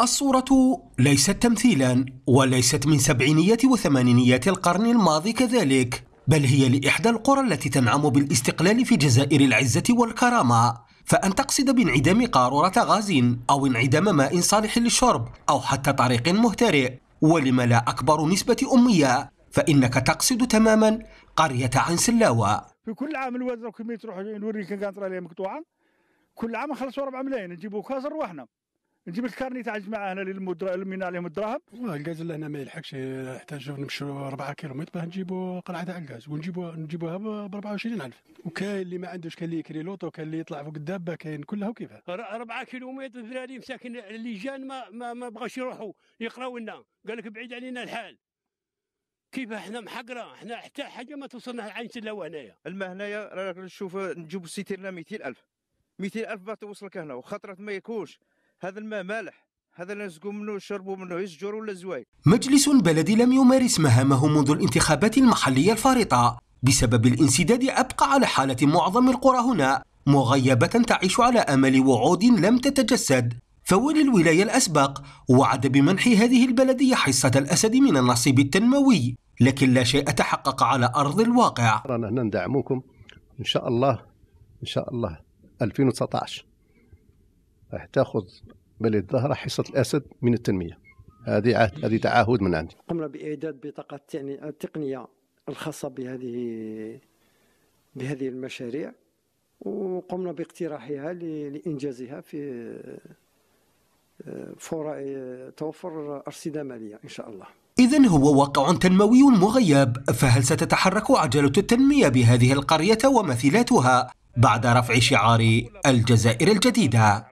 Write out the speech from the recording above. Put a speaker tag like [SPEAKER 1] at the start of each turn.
[SPEAKER 1] الصورة ليست تمثيلا وليست من سبعينيات وثمانينيات القرن الماضي كذلك بل هي لإحدى القرى التي تنعم بالاستقلال في جزائر العزة والكرامة فأن تقصد بانعدام قارورة غاز أو انعدام ماء صالح للشرب أو حتى طريق مهترئ ولم لا أكبر نسبة أمية فإنك تقصد تماما قرية عن سلاوة
[SPEAKER 2] في كل عام الوزن كمية تروح نوريك كانت مقطوعة كل عام خلصوا 4 ملايين نجيبوا كاسر واحنا نجيب الكارني تاع الجماعه هنا للمدر المينا عليهم الدراهم الغاز اللي هنا ما يلحقش حتى نشوف نمشوا 4 كيلومتر باه نجيبوا قلعه تاع الغاز ونجيبوها نجيبوها ب 24000 وكاين اللي ما عندوش كاين اللي يكري لوطو كاين اللي يطلع فوق الدابه كاين كلها وكيفها 4 كيلومتر الدراري مساكن اللي جان ما ما, ما بغاش يروحوا يقراوا لنا قال لك بعيد علينا الحال كيف احنا محقره
[SPEAKER 3] احنا حتى حاجه ما توصلنا عين سلاوه هنايا الماء هنايا راك نشوف نجيبوا سيتيرنا 200000 200000 باه توصلك هنا وخطره ما يكونش هذا الماء مالح هذا اللي نسقوا منه وشربوا منه يسجر ولا زواي
[SPEAKER 1] مجلس بلدي لم يمارس مهامه منذ الانتخابات المحلية الفارطة بسبب الانسداد أبقى على حالة معظم القرى هنا مغيبة تعيش على أمل وعود لم تتجسد فولي الولاية الأسبق وعد بمنح هذه البلدية حصة الأسد من النصيب التنموي لكن لا شيء تحقق على أرض الواقع رانا هنا ندعموكم إن شاء الله إن شاء الله 2019 راح تاخذ بلد ظهره حصه الاسد من التنميه هذه عهد هذه تعهد من عندي
[SPEAKER 4] قمنا باعداد بطاقه يعني التقنيه الخاصه بهذه بهذه المشاريع وقمنا باقتراحها لانجازها في فور توفر ارصده ماليه ان شاء الله
[SPEAKER 1] إذا هو واقع تنموي مغيب فهل ستتحرك عجلة التنمية بهذه القرية ومثيلاتها بعد رفع شعار الجزائر الجديدة؟